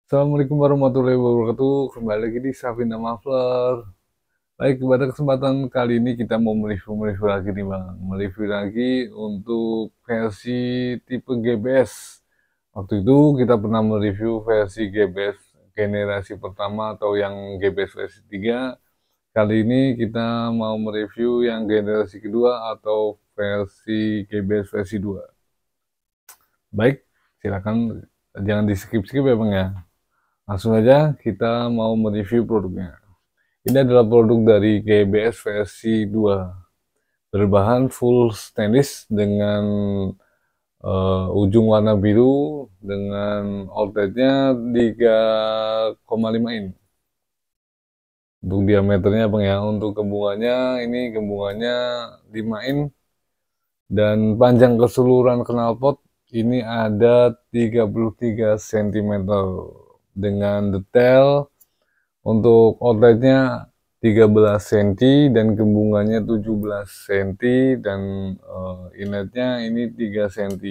Assalamualaikum warahmatullahi wabarakatuh. Kembali lagi di Safina Muffler. Baik, pada kesempatan kali ini kita mau mereview-mereview lagi nih Bang. Mereview lagi untuk versi tipe GBS. Waktu itu kita pernah mereview versi GBS generasi pertama atau yang GBS versi 3. Kali ini kita mau mereview yang generasi kedua atau versi GBS versi 2. Baik, silakan jangan di skip skip ya bang ya langsung aja kita mau mereview produknya ini adalah produk dari GBS versi 2 berbahan full stainless dengan uh, ujung warna biru dengan outletnya 3,5 in untuk diameternya bang ya untuk kembungannya ini kembungannya 5 in dan panjang keseluruhan knalpot ini ada 33 cm dengan detail untuk outletnya 13 cm dan kembungannya 17 cm dan uh, inletnya ini 3 cm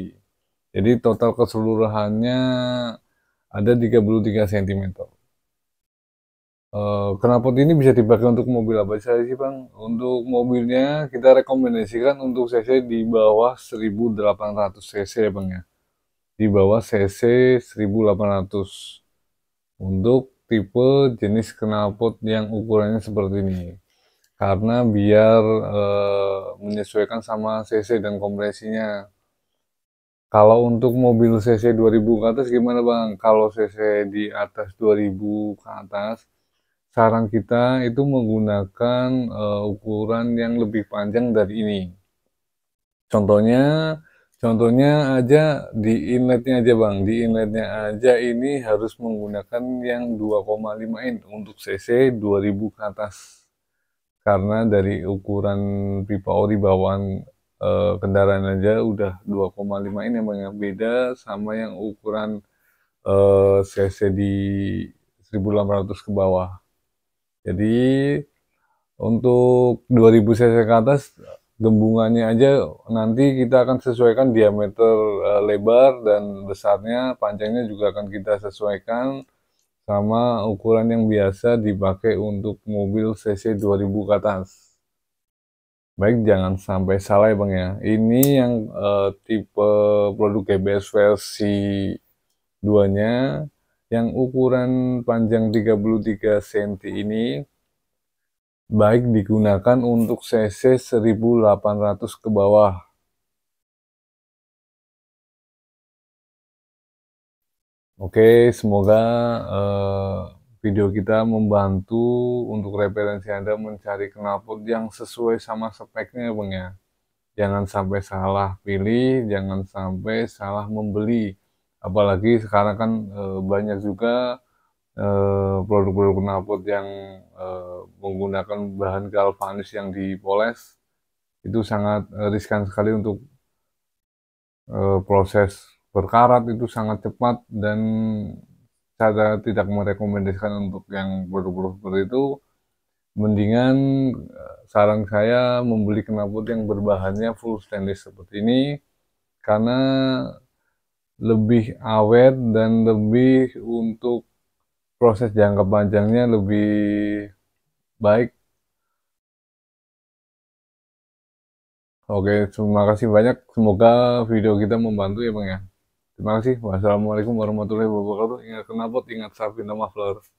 jadi total keseluruhannya ada 33 cm Uh, eh, knalpot ini bisa dipakai untuk mobil apa saja sih Bang? Untuk mobilnya kita rekomendasikan untuk cc di bawah 1800 cc ya Bang ya. Di bawah cc 1800. Untuk tipe jenis knalpot yang ukurannya seperti ini. Karena biar uh, menyesuaikan sama cc dan kompresinya. Kalau untuk mobil cc 2000 ke atas gimana Bang? Kalau cc di atas 2000 ke atas saran kita itu menggunakan uh, ukuran yang lebih panjang dari ini. Contohnya, contohnya aja di inletnya aja bang, di inletnya aja ini harus menggunakan yang 2,5 in untuk cc 2000 ke atas. Karena dari ukuran pipa ori bawaan e, kendaraan aja udah 2,5 in yang banyak beda sama yang ukuran e, eh, cc di 1800 ke bawah. Jadi untuk 2000 cc ke atas gembungannya aja nanti kita akan sesuaikan diameter eh, lebar dan besarnya, panjangnya juga akan kita sesuaikan sama ukuran yang biasa dipakai untuk mobil cc 2000 ke atas. Baik, jangan sampai salah ya Bang ya. Ini yang uh, tipe produk GBS versi 2-nya yang ukuran panjang 33 cm ini baik digunakan untuk cc 1800 ke bawah. Oke, semoga eh, video kita membantu untuk referensi Anda mencari knalpot yang sesuai sama speknya, Bang ya. Jangan sampai salah pilih, jangan sampai salah membeli apalagi sekarang kan e, banyak juga eh, produk-produk knalpot yang e, menggunakan bahan galvanis yang dipoles itu sangat riskan sekali untuk e, proses berkarat itu sangat cepat dan saya tidak merekomendasikan untuk yang produk-produk seperti itu mendingan saran saya membeli knalpot yang berbahannya full stainless seperti ini karena lebih awet dan lebih untuk proses jangka panjangnya lebih baik. Oke, terima kasih banyak. Semoga video kita membantu ya Bang ya. Terima kasih. Wassalamualaikum warahmatullahi wabarakatuh. Ingat kenapa? ingat sapi nama Flores.